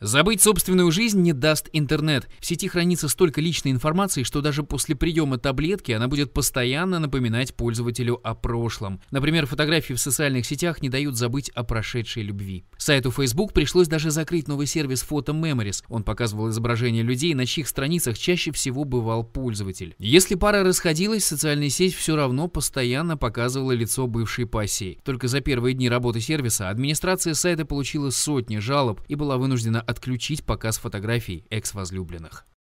Забыть собственную жизнь не даст интернет. В сети хранится столько личной информации, что даже после приема таблетки она будет постоянно напоминать пользователю о прошлом. Например, фотографии в социальных сетях не дают забыть о прошедшей любви. Сайту Facebook пришлось даже закрыть новый сервис Photo Memories. Он показывал изображения людей, на чьих страницах чаще всего бывал пользователь. Если пара расходилась, социальная сеть все равно постоянно показывала лицо бывшей пассии. Только за первые дни работы сервиса администрация сайта получила сотни жалоб и была вынуждена отключить показ фотографий экс-возлюбленных.